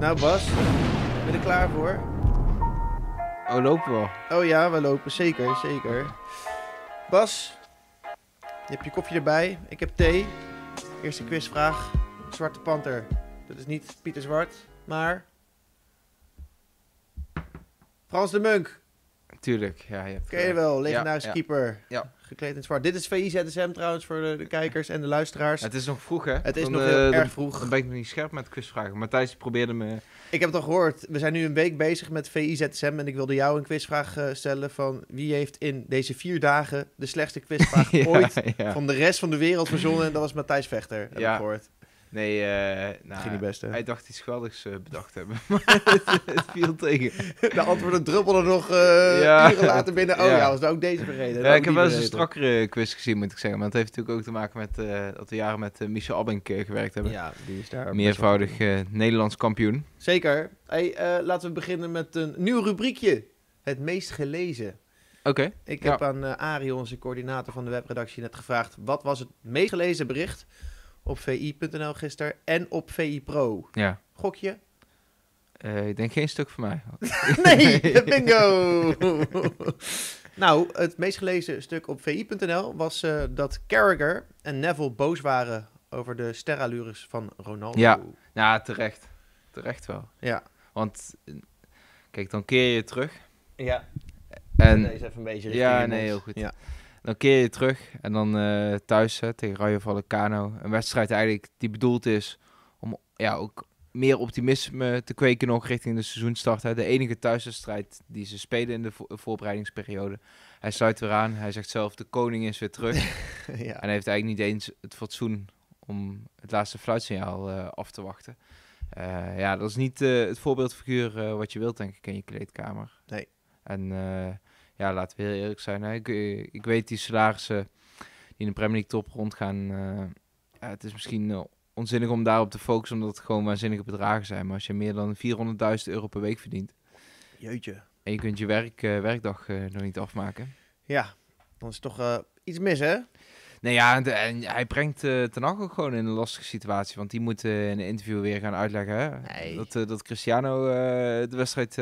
Nou Bas, ben je er klaar voor? Oh, lopen we al? Oh ja, we lopen. Zeker, zeker. Bas, je hebt je kopje erbij. Ik heb thee. Eerste quizvraag. Zwarte panter. Dat is niet Pieter Zwart, maar... Frans de Munk. Tuurlijk, ja. Je hebt, Ken je eh, wel, legendarische keeper. Ja gekleed in zwart. Dit is VIZSM trouwens voor de, kijkers en de luisteraars. Het is nog vroeg, hè? Het is nog eh, heel erg vroeg. Dan ben ik nog niet scherp met quizvragen. Matthijs probeerde me... Ik heb het al gehoord. We zijn nu een week bezig met VIZSM en ik wilde jou een quizvraag eh, stellen van... wie heeft in deze vier dagen de slechtste quizvraag ooit van de rest van de wereld verzonnen? En dat was Matthijs Vechter, heb ja. gehoord. Nee, eh, nou, ging niet best, hij dacht iets geweldigs uh, bedacht hebben, maar het, viel tegen. De antwoorden druppelden nog uh, ja. uren later binnen. Oh ja, ja was ook deze vergeten? Ja, ik heb wel eens een strakkere quiz gezien, moet ik zeggen. Maar dat heeft natuurlijk ook te maken met dat we jaren met Michel Abink gewerkt hebben. Ja, die is daar Meervoudig Nederlands kampioen. Zeker. Hey, laten we beginnen met een nieuw rubriekje. Het meest gelezen. Oké. Ik heb aan Arie, onze coördinator van de webredactie, net gevraagd... wat was het meest gelezen bericht op vi.nl gisteren en op VI Pro. Ja. Gokje? Eh, ik denk geen stuk voor mij. nee, bingo! nou, het meest gelezen stuk op vi.nl was eh, dat Carragher en Neville boos waren over de sterralures van Ronaldo. Ja, ja terecht. Terecht wel. Ja. Want, kijk, dan keer je terug. Ja. En, deze even een beetje Ja, nee, heel goed. Ja. Dan keer je terug en dan uh, thuis tegen Rayo Vallecano. Een wedstrijd eigenlijk die bedoeld is om ja, ook meer optimisme te kweken ook richting de seizoenstart. Hè. De enige thuiswedstrijd die ze spelen in de voorbereidingsperiode. Hij sluit weer aan. Hij zegt zelf, de koning is weer terug. ja. En hij heeft eigenlijk niet eens het fatsoen om het laatste fluitsignaal eh, af te wachten. Eh, ja, dat is niet het voorbeeldfiguur wat je wilt, denk ik, in je kleedkamer. Nee. En ja, laten we heel eerlijk zijn. Ik, eh, ik weet die salarissen die in de Premier League top rondgaan. Uh, ja, het is misschien eh, onzinnig om daarop te focussen, omdat het gewoon waanzinnige bedragen zijn. Maar als je meer dan 400.000 euro per week verdient. Jeetje. En je kunt je werk, werkdag nog niet afmaken. Ja, dan is toch iets mis, hè? Nee, ja, de, en hij brengt uh, Ten ook gewoon in een lastige situatie. Want die moet in een interview weer gaan uitleggen hè? Dat, dat Cristiano de wedstrijd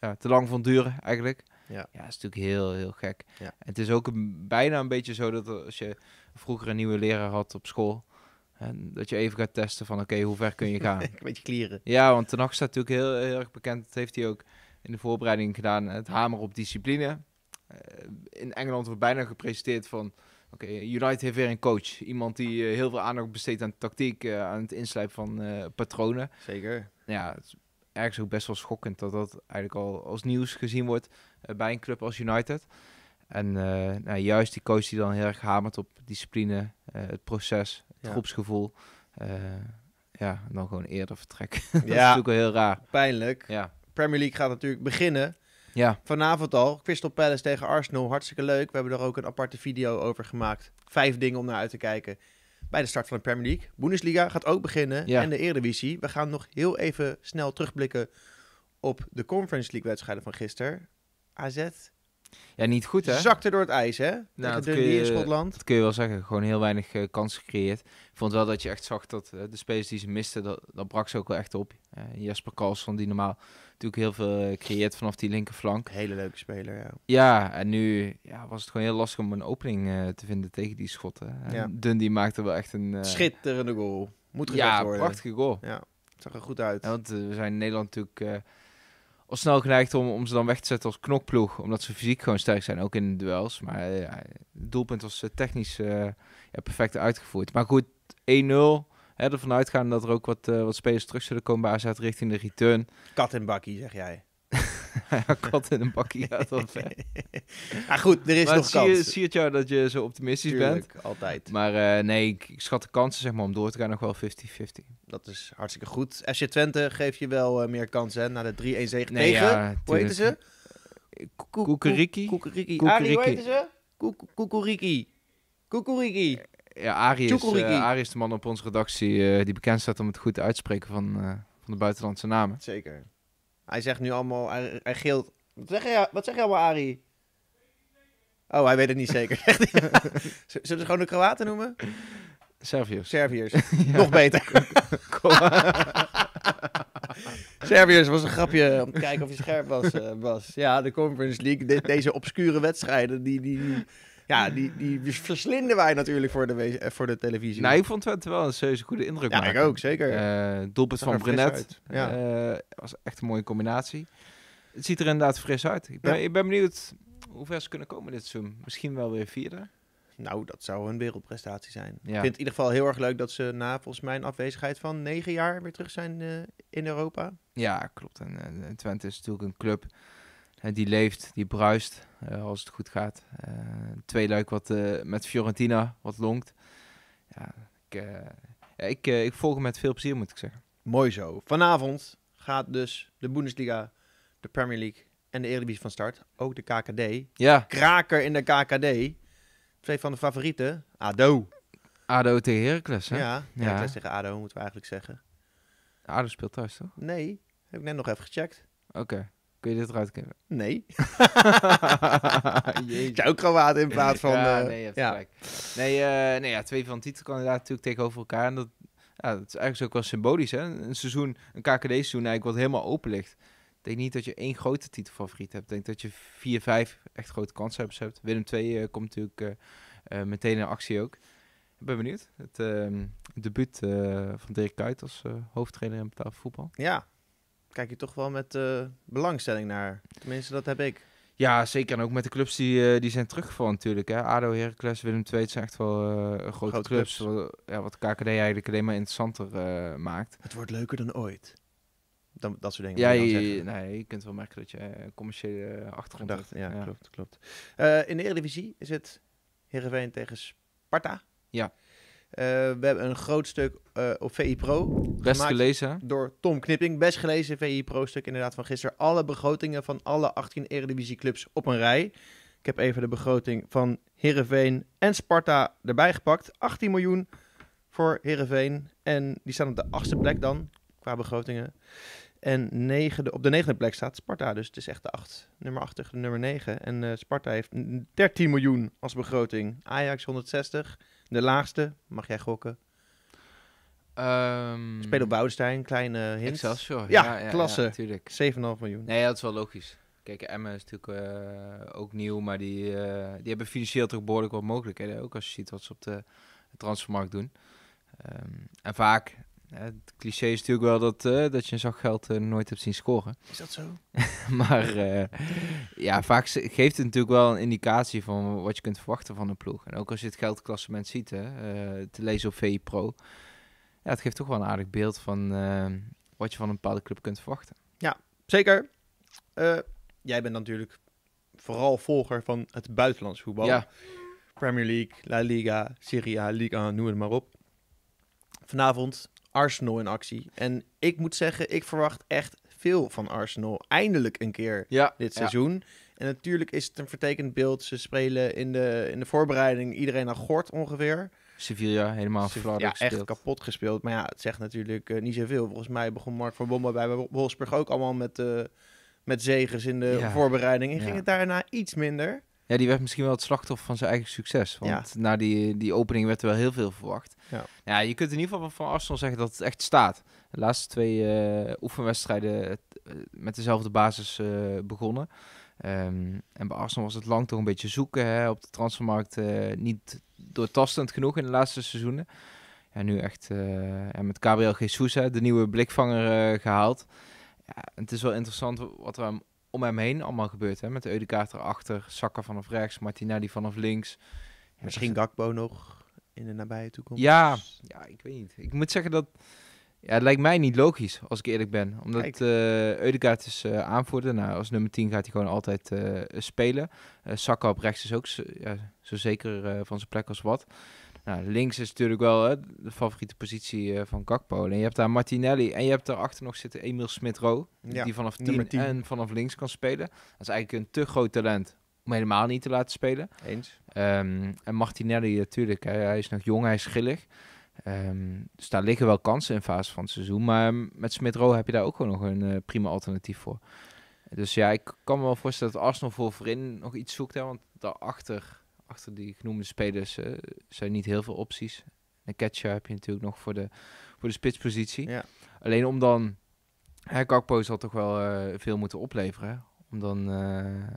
ja, te lang vond duren, eigenlijk. Ja, ja dat is natuurlijk heel, heel gek. Het is ook bijna een beetje zo dat als je vroeger een nieuwe leraar had op school... En dat je even gaat testen van oké, hoe ver kun je gaan? een beetje klieren. Ja, want Ten staat natuurlijk heel, heel erg bekend. Dat heeft hij ook in de voorbereiding gedaan. Het hamer op discipline. Eh, in Engeland wordt bijna gepresenteerd van... Oké, United heeft weer een coach. Iemand die eh, heel veel aandacht besteedt aan tactiek, eh, aan het inslijpen van patronen. Zeker. Ja, ergens ook best wel schokkend dat dat eigenlijk al als nieuws gezien wordt eh, bij een club als United. En eh, nou, juist die coach die dan heel erg hamert op discipline, eh, het proces, het ja. groepsgevoel ja, dan gewoon eerder vertrekken. dat ja, is natuurlijk wel heel raar. Pijnlijk. Ja. Premier League gaat natuurlijk beginnen. Ja. Vanavond al, Crystal Palace tegen Arsenal, hartstikke leuk. We hebben er ook een aparte video over gemaakt. Vijf dingen om naar uit te kijken bij de start van de Premier League. Bundesliga gaat ook beginnen en de Eredivisie. We gaan nog heel even snel terugblikken op de Conference League wedstrijden van gisteren. AZ ja, niet goed hè? Zakte door het ijs hè? Nou, die in Schotland. dat kun je wel zeggen. Gewoon heel weinig uh, eh, kansen gecreëerd. Ik vond wel dat je echt zag dat eh, de spelers die ze misten, dat, dat brak ze ook wel echt op. Uh, eh, Jasper van die normaal natuurlijk heel veel creëert vanaf die linkerflank. Hele leuke speler ja. Ja, en nu ja, was het gewoon heel lastig om een opening te vinden tegen die Schotten. Ja. Dundee maakte wel echt een... Schitterende goal. Moet gezegd ja, worden. Ja, prachtige goal. Ja, het zag er goed uit. want we zijn in Nederland natuurlijk al snel geneigd om, om ze dan weg te zetten als knokploeg. Omdat ze fysiek gewoon sterk zijn, ook in de duels. Maar eh, ja, het doelpunt was eh, technisch eh, ja, perfect uitgevoerd. Maar goed, 1-0. Hè, ervan uitgaan dat er ook wat, wat spelers terug zullen komen bij AZ richting de return. Kat en bakkie, zeg jij. kat in een bakkie uit op. Maar goed, er is nog zie kans. Je, zie het jou dat je zo optimistisch Tuurlijk, bent? altijd. Maar eh, nee, ik, schat de kansen zeg maar, om door te gaan nog wel 50-50. Dat is hartstikke goed. FC Twente geeft je wel eh, meer kansen hè, na de 3-1 nee, Ja, hoe ze? Koekeriki. Koekeriki. Arie, hoe ze? Koekeriki. Koekeriki. Ja, Arie is, eh, is de man op onze redactie die bekend staat om het goed uitspreken van, van de buitenlandse namen. Zeker. Hij zegt nu allemaal, hij, hij gilt. Wat zeg, je, wat zeg je allemaal, Ari? Oh, hij weet het niet zeker. Zullen we gewoon de Kroaten noemen? Servius. Serviërs. Nog beter. Servius was een grapje. Om te kijken of je scherp was, Bas. Eh, ja, de Conference League. deze obscure wedstrijden die, die ja, die, die verslinden wij natuurlijk voor de, eh, voor de televisie. Nou, ik vond Twente wel een zeer goede indruk Ja, maken. ik ook, zeker. Uh, doelpunt van Brunet. Ja. Eh, was echt een mooie combinatie. Het ziet er inderdaad fris uit. Ik ben, ik ben benieuwd hoe ver ze kunnen komen dit seizoen. Misschien wel weer vierde. Nou, dat zou een wereldprestatie zijn. Ja. Ik vind in ieder geval heel erg leuk dat ze na volgens mijn afwezigheid van negen jaar weer terug zijn in Europa. Ja, klopt. En Twente is natuurlijk een club die leeft, die bruist eh, als het goed gaat. Eh, twee luik wat eh, met Fiorentina wat longt. Ja, ik, ik, volg hem met veel plezier, moet ik zeggen. Mooi zo. Vanavond gaat dus de Bundesliga, de Premier League en de Eredivisie van start. Ook de KKD. Ja. Kraker in de KKD. Twee van de favorieten. ADO. ADO tegen Heracles, hè? Ja, Heracles tegen ADO moeten we eigenlijk zeggen. ADO speelt thuis, toch? Nee, heb ik net nog even gecheckt. Oké. Kun je dit eruit knippen? Nee. Zou ook Kroaat in plaats van... Ja, nee, eh, ja. Gelijk. Nee, uh, nee ja, twee van titelkandidaten natuurlijk tegenover elkaar. En dat, dat is eigenlijk ook wel symbolisch. Hè? Een seizoen, een KKD-seizoen eigenlijk wat helemaal open ligt. Ik denk niet dat je één grote titelfavoriet hebt. Ik denk dat je vier, vijf echt grote kansen hebt. Willem II eh, komt natuurlijk meteen in actie ook. Ik ben benieuwd. Het ehm, debuut van Dirk Kuyt als hoofdtrainer in voetbal. Ja, kijk je toch wel met eh, belangstelling naar. Tenminste, dat heb ik. Ja, zeker. En ook met de clubs die, eh, die zijn teruggevallen natuurlijk. Hè? ADO, Heracles, Willem II, het zijn echt wel eh, grote, grote, clubs. Wat, ja, wat KKD eigenlijk alleen maar interessanter maakt. Het wordt leuker dan ooit. Dan, dat soort dingen. Ja, je, nee, je kunt wel merken dat je een commerciële achtergrond hebt. Ja, klopt. klopt. in de Eredivisie is het Heerenveen tegen Sparta. Ja. Eh, we hebben een groot stuk eh, op VI Pro. Best gelezen. Door Tom Knipping. Best gelezen VI Pro stuk inderdaad van gisteren. Alle begrotingen van alle 18 Eredivisie clubs op een rij. Ik heb even de begroting van Herenveen en Sparta erbij gepakt. 18 miljoen voor Herenveen. En die staan op de achtste plek dan, qua begrotingen. En negende, op de negende plek staat Sparta. Dus het is echt de acht, nummer 8 nummer 9. En eh, Sparta heeft 13 miljoen als begroting. Ajax 160, de laagste, mag jij gokken? Um, ehm, Spelen op kleine hint. Excelsior. Ja, ja klasse. Ja, 7,5 miljoen. Nee, dat is wel logisch. Kijk, Emmen is natuurlijk eh, ook nieuw, maar die, eh, die hebben financieel toch behoorlijk wat mogelijkheden. Ook als je ziet wat ze op de, transfermarkt doen. Ehm, en vaak eh, het cliché is natuurlijk wel dat, eh, dat je een zak geld eh, nooit hebt zien scoren. Is dat zo? maar ja, vaak geeft het natuurlijk wel een indicatie van wat je kunt verwachten van een ploeg. En ook als je het geldklassement ziet, hè, te lezen op VI Pro. Ja, het geeft toch wel een aardig beeld van wat je van een bepaalde club kunt verwachten. Ja, zeker. jij bent natuurlijk vooral volger van het buitenlands voetbal. Premier League, La Liga, Serie A, Liga, noem het maar op. Vanavond Arsenal in actie. En ik moet zeggen, ik verwacht echt veel van Arsenal. Eindelijk een keer dit seizoen. En natuurlijk is het een vertekend beeld. Ze spelen in de, in de voorbereiding iedereen aan gort ongeveer. Sevilla helemaal Sevilla, Ja, echt kapot gespeeld. Maar ja, het zegt natuurlijk eh, niet zoveel. Volgens mij begon Mark van Bommel bij Wolfsburg ook allemaal met, uh, met zegens in de voorbereiding. En ging het daarna iets minder. Ja, die werd misschien wel het slachtoffer van zijn eigen succes. Want na die, die opening werd er wel heel veel verwacht. Ja. ja. je kunt in ieder geval van Arsenal zeggen dat het echt staat. De laatste twee eh, oefenwedstrijden eh, eh, met dezelfde basis begonnen. Ehm, en bij Arsenal was het lang toch een beetje zoeken hè, op de transfermarkt. Uh, niet doortastend genoeg in de laatste seizoenen. Ja, nu echt met Gabriel Jesus, hè, de nieuwe blikvanger, gehaald. Ja, het is wel interessant wat we hem om hem heen allemaal gebeurd. Hè? Met de Eudekaart erachter, Zakken vanaf rechts, Martinelli vanaf links. Misschien Gakpo nog in de nabije toekomst. Ja, ja, ik weet niet. Ik moet zeggen dat... Ja, het lijkt mij niet logisch, als ik eerlijk ben. Omdat uh, is uh, aanvoerder. Nou, als nummer 10 gaat hij gewoon altijd eh, spelen. Uh, Saka op rechts is ook ja, zo zeker van zijn plek als wat. Nou, links is natuurlijk wel hè, de favoriete positie eh, van Gakpo. En je hebt daar Martinelli en je hebt daarachter nog zitten Emil Smit-Rowe. die vanaf 10, en vanaf links kan spelen. Dat is eigenlijk een te groot talent om helemaal niet te laten spelen. Eens. Ehm, en Martinelli natuurlijk, hij, hij is nog jong, hij is schillig. Ehm, dus daar liggen wel kansen in fase van het seizoen. Maar met Smith Rowe heb je daar ook gewoon nog een eh, prima alternatief voor. Dus ja, ik kan me wel voorstellen dat Arsenal voor voorin nog iets zoekt. Hè, want daarachter die genoemde spelers eh, zijn niet heel veel opties. Een catcher heb je natuurlijk nog voor de, voor de spitspositie. Ja. Alleen om dan... Hè, Gakpo zal toch wel eh, veel moeten opleveren. Om dan... Eh,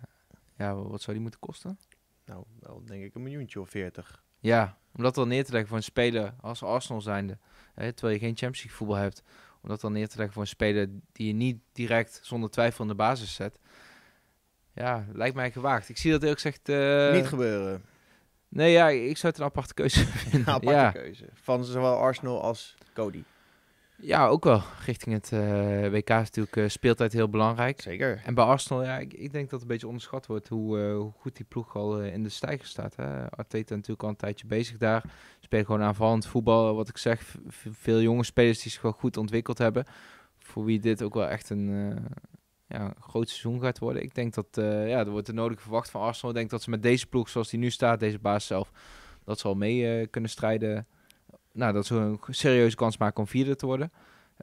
ja, wat zou die moeten kosten? Nou, wel denk ik een miljoentje of veertig. Ja, om dat dan neer te leggen voor een speler als Arsenal zijnde. Hè, terwijl je geen Champions League voetbal hebt. Om dat dan neer te leggen voor een speler die je niet direct zonder twijfel in de basis zet. Ja, lijkt mij gewaagd. Ik zie dat heel ook zegt... Eh, Niet gebeuren. Nee, ja, ik zou het een aparte keuze vinden. Een aparte keuze. Van zowel Arsenal als Cody. Ja, ook wel. Richting het eh, WK is natuurlijk uh, speeltijd heel belangrijk. Zeker. En bij Arsenal, ja, ik, ik denk dat het een beetje onderschat wordt hoe, hoe goed die ploeg al in de stijger staat. Hè. Arteta natuurlijk al een tijdje bezig daar. speelt gewoon aanvallend voetbal. Wat ik zeg, veel jonge spelers die zich wel goed ontwikkeld hebben. Voor wie dit ook wel echt een, ja, een groot seizoen gaat worden. Ik denk dat eh, ja, er wordt de nodige verwacht van Arsenal. Ik denk dat ze met deze ploeg zoals die nu staat, deze baas zelf, dat ze al mee eh, kunnen strijden. Nou, dat ze een serieuze kans maken om vierde te worden.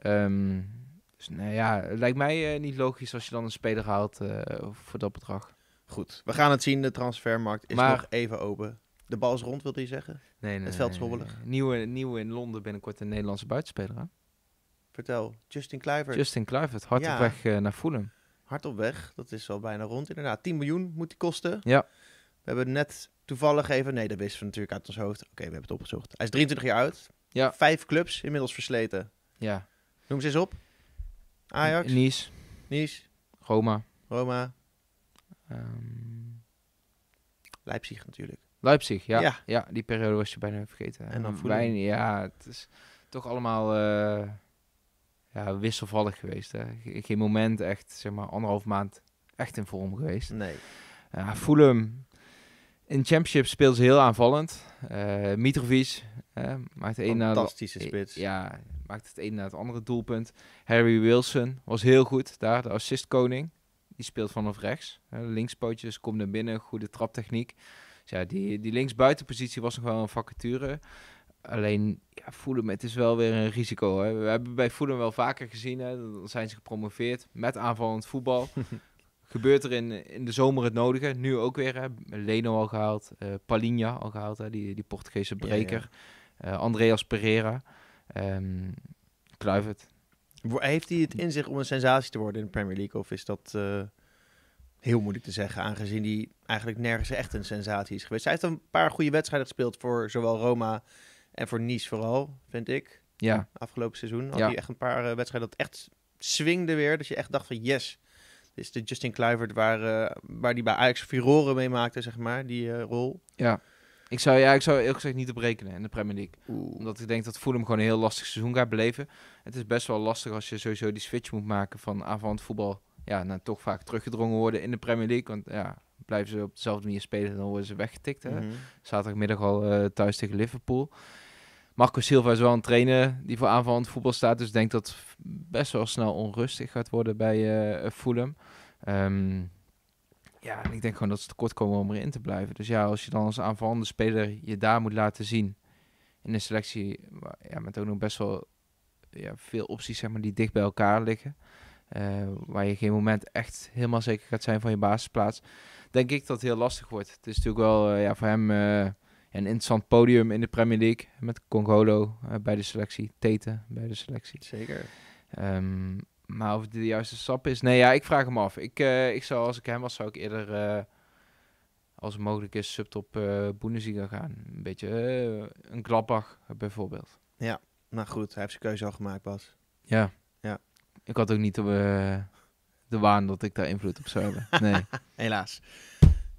Um, dus nou ja, het lijkt mij eh, niet logisch als je dan een speler haalt voor dat bedrag. Goed, we gaan het zien. De transfermarkt is nog even open. De bal is rond, wilde je zeggen? Nee, nee. Het veld is Nieuwe, nieuwe in Londen binnenkort een Nederlandse buitenspeler Vertel, Justin Kluivert. Justin Kluivert, hard ja. op weg eh, naar Voelen. Hard op weg, dat is al bijna rond inderdaad. 10 miljoen moet die kosten. Ja. We hebben net toevallig even, nee dat wist we natuurlijk uit ons hoofd. Oké, we hebben het opgezocht. Hij is 23 jaar oud. Ja. Vijf clubs inmiddels versleten. Ja. Noem ze eens op. Ajax. Nice. Nice. Roma. Roma. Ehm. Leipzig natuurlijk. Leipzig, ja. ja. die periode was je bijna vergeten. En dan voelen. Ehm, ja, het is toch allemaal... Eh, ja, wisselvallig geweest. Hè. Geen moment echt, zeg maar, anderhalf maand echt in vorm geweest. Nee. Ja, Fulham in Championship speelt ze heel aanvallend. Uh, Mitrovic maakt een Fantastische e-, spits. Ja, maakt het een na het andere doelpunt. Harry Wilson was heel goed daar, de assistkoning. Die speelt vanaf rechts. Uh, linkspootjes, komt naar binnen, goede traptechniek. Dus ja, die, die linksbuitenpositie was nog wel een vacature. Alleen ja, met het is wel weer een risico. Hè. We hebben bij Fulham wel vaker gezien, hè, dan zijn ze gepromoveerd met aanvallend voetbal. Gebeurt er in, in de zomer het nodige. Nu ook weer. Leno al gehaald, uh, Palinha al gehaald, hè, die, die Portugese breker. Ja, ja. Uh, Andreas Pereira, um, Kluivert. Heeft hij het in zich om een sensatie te worden in de Premier League? Of is dat eh, heel moeilijk te zeggen, aangezien hij eigenlijk nergens echt een sensatie is geweest? Hij heeft een paar goede wedstrijden gespeeld voor zowel Roma en voor Nice vooral, vind ik. Ja. Afgelopen seizoen had ja. hij echt een paar eh, wedstrijden dat echt swingde weer. Dat je echt dacht van yes. Dit is de Justin Kluivert waar, eh, waar die bij Ajax furoren mee maakte, zeg maar, die eh, rol. Ja. Ik zou, ja, ik zou eerlijk gezegd niet op rekenen in de Premier League. Omdat ik denk dat Fulham gewoon een heel lastig seizoen gaat beleven. Het is best wel lastig als je sowieso die switch moet maken van aanvallend voetbal... ja, naar nou, toch vaak teruggedrongen worden in de Premier League. Want ja, blijven ze op dezelfde manier spelen, dan worden ze weggetikt. Mhm. Zaterdagmiddag al thuis tegen Liverpool. Marco Silva is wel een trainer die voor aanvallend voetbal staat. Dus ik denk dat best wel snel onrustig gaat worden bij uh, Fulham. Ehm, ja, en ik denk gewoon dat ze tekort komen om erin te blijven. Dus ja, als je dan als aanvallende speler je daar moet laten zien in een selectie ja, met ook nog best wel ja, veel opties zeg maar, die dicht bij elkaar liggen. Eh, waar je geen moment echt helemaal zeker gaat zijn van je basisplaats. Denk ik dat het heel lastig wordt. Het is natuurlijk wel eh, ja, voor hem een interessant podium in de Premier League. Met Congolo eh, bij de selectie. Tete bij de selectie. Zeker. Ehm, maar of het de juiste stap is? Nee, ja, ik vraag hem af. Ik, eh, ik zou, als ik hem was, zou ik eerder, eh, als het mogelijk is, subtop uh, Bundesliga gaan. Een beetje een Gladbach bijvoorbeeld. Ja, Nou goed, hij heeft zijn keuze al gemaakt, Bas. Ja. ja. Ik had ook niet de, de waan dat ik daar invloed op zou hebben. Nee. Helaas.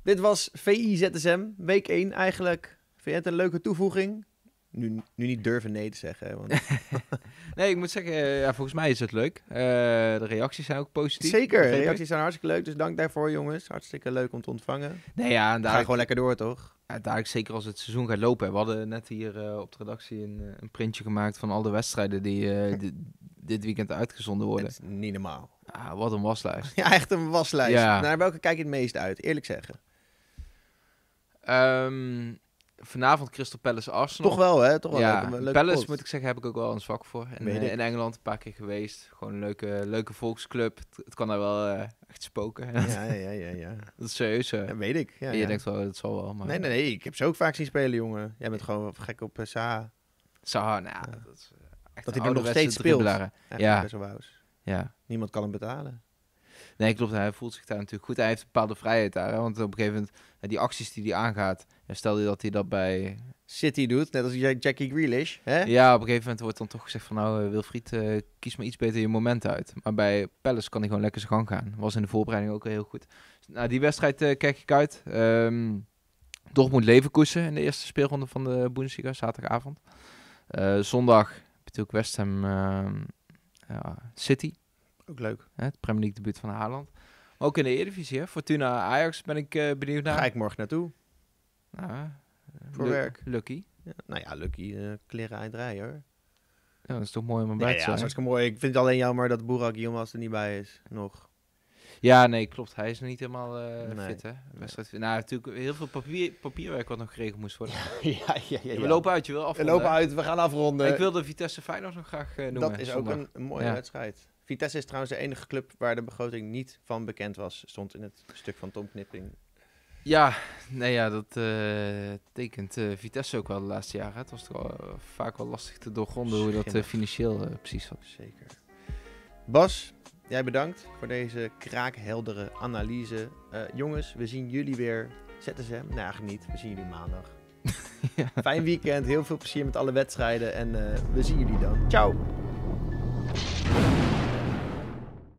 Dit was VI ZSM, week 1 eigenlijk Vind je het een leuke toevoeging? Nu, nu niet durven nee te zeggen. Want... nee, ik moet zeggen, eh, ja, volgens mij is het leuk. Eh, de reacties zijn ook positief. Zeker, de reacties zijn hartstikke leuk. Dus dank daarvoor, jongens. Hartstikke leuk om te ontvangen. Nee, ja, en daar Ga gewoon lekker door, toch? Ja, daar zeker als het seizoen gaat lopen. We hadden net hier eh, op de redactie een, een, printje gemaakt van al de wedstrijden die dit weekend uitgezonden worden. niet normaal. Ah, wat een waslijst. Ja, echt een waslijst. Ja. Naar welke kijk je het meest uit, eerlijk zeggen? Ehm, vanavond Crystal Palace Arsenal. Toch wel, hè? Toch wel ja, leuk, Palace, moet ik zeggen, heb ik ook wel een zwak voor. En, eh, in Engeland een paar keer geweest. Gewoon een leuke, leuke volksclub. Het, kan daar wel eh, echt spoken. Ja, ja, ja. ja. dat is serieus. Uh. weet ik. Ja, je denkt wel, dat zal wel. Maar... Nee, nee, nee. Ik heb ze ook vaak zien spelen, jongen. Jij bent gewoon gek op Sa Saha. Saha, nou, dat is echt Dat nog steeds speelt. Ja. ja. Niemand kan hem betalen. Nee, dat Hij voelt zich daar natuurlijk goed. Hij heeft bepaalde vrijheid daar. Want op een gegeven moment, eh, die acties die hij aangaat. Stel je dat hij dat bij City doet, net als Jackie Grealish. Hè? Ja, op een gegeven moment wordt dan toch gezegd van nou eh, Wilfried, eh, kies maar iets beter je moment uit. Maar bij Palace kan hij gewoon lekker zijn gang gaan. Was in de voorbereiding ook heel goed. Nou, die wedstrijd kijk ik uit. Um, Dortmund Leverkusen in de eerste speelronde van de Bundesliga, zaterdagavond. Uh, zondag natuurlijk West Ham ehm, City. Ook leuk. Hè, het Premier League debuut van Haaland. Maar ook in de Eredivisie, hè? Fortuna Ajax ben ik eh, benieuwd naar. Ga ik morgen naartoe. Nou, eh, Voor werk. Lucky. Ja, nou ja, Lucky, uh, kleren eindrijden hoor. Ja, dat is toch mooi om erbij bij te ja, dat is hartstikke mooi. Ik vind het alleen jammer dat Boerak Yilmaz er niet bij is, nog. Ja, nee, klopt. Hij is niet helemaal uh, fit, hè? Wedstrijd, Nou, natuurlijk heel veel papier, papierwerk wat nog geregeld moest worden. ja, ja, ja, We lopen uit, je wil af We lopen uit, we gaan afronden. Ik wilde Vitesse Feyenoord nog graag noemen. Dat is ook een, een mooie wedstrijd. Vitesse is trouwens de enige club waar de begroting niet van bekend was, stond in het stuk van Tom Knipping. Ja, nee, ja dat uh, tekent eh, Vitesse ook wel de laatste jaren. Het was toch eh, vaak wel lastig te doorgronden hoe dat financieel precies zat. Zeker. Bas, jij bedankt voor deze kraakheldere analyse. jongens, we zien jullie weer. Zetten ze hem? Nou, eigenlijk niet. We zien jullie maandag. ja. Fijn weekend, heel veel plezier met alle wedstrijden en we zien jullie dan. Ciao!